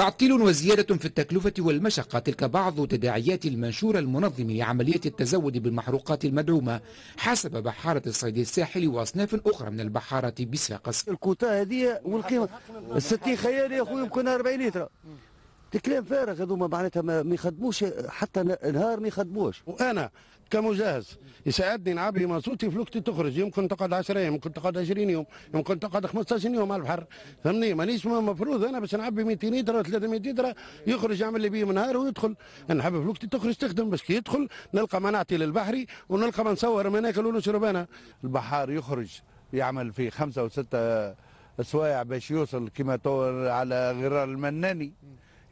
تعطيل وزيادة في التكلفة والمشقة تلك بعض تداعيات المنشور المنظم لعملية التزود بالمحروقات المدعومة حسب بحارة الصيد الساحلي وأصناف أخرى من البحارة بساقس الكوتا هذه والقيمة 60 خيال يا أخوي يمكن 40 لتر تكلام فارغ هذوما معناتها ما يخدموش حتى نهار ما يخدموش وانا كمجهز يساعدني نعبي إيه. ماسوتي فلوكتي تخرج يمكن تقعد 10 ايام يمكن تقعد 20 يوم يمكن تقعد 15 يوم على البحر فهمني مانيش مفروض انا باش نعبي 200 لتر 300 لتر يخرج يعمل لي بيه من نهار ويدخل نحب فلوكتي تخرج تخدم باش كي يدخل نلقى ما نعطي للبحري ونلقى ما نصور ما ناكل ونشرب انا البحار يخرج يعمل في خمسه وسته سوايع باش يوصل كما على غرار المناني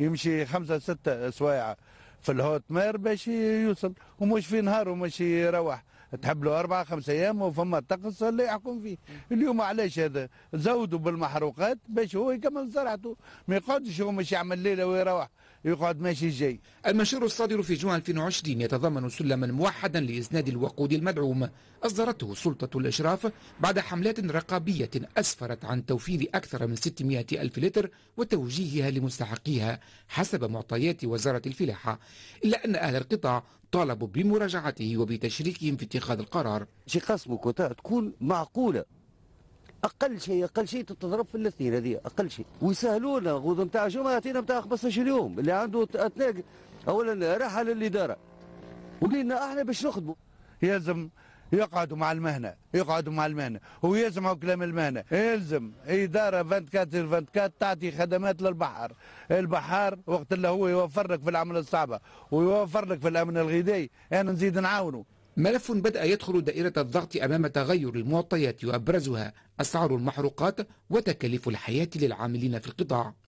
يمشي خمسه سته سوايع في الهوت مير باش يوصل ومش في نهار ومش يروح تحب له اربع خمس ايام وفما طقس اللي يحكم فيه اليوم علاش هذا زودوا بالمحروقات باش هو يكمل زرعته ما يقعدش هو مش يعمل ليله ويروح يقعد ماشي جاي المنشور الصادر في جون 2020 يتضمن سلما موحدا لإسناد الوقود المدعوم أصدرته سلطة الإشراف بعد حملات رقابية أسفرت عن توفير أكثر من 600 ألف لتر وتوجيهها لمستحقيها حسب معطيات وزارة الفلاحة إلا أن أهل القطاع طالبوا بمراجعته وبتشريكهم في اتخاذ القرار شي قسم كوتا تكون معقوله اقل شيء اقل شيء تتضرب في الاثنين هذه اقل شيء ويسهلونا غوض نتاع جمعه يعطينا نتاع 15 يوم اللي عنده اتناق اولا رحل للاداره ولينا احنا باش نخدموا يلزم يقعدوا مع المهنة يقعدوا مع المهنة ويسمعوا كلام المهنة يلزم إدارة 24 24 تعطي خدمات للبحر البحار وقت اللي هو يوفر لك في العمل الصعبة ويوفر لك في الأمن الغذائي أنا نزيد نعاونه ملف بدأ يدخل دائرة الضغط أمام تغير المعطيات وأبرزها أسعار المحروقات وتكاليف الحياة للعاملين في القطاع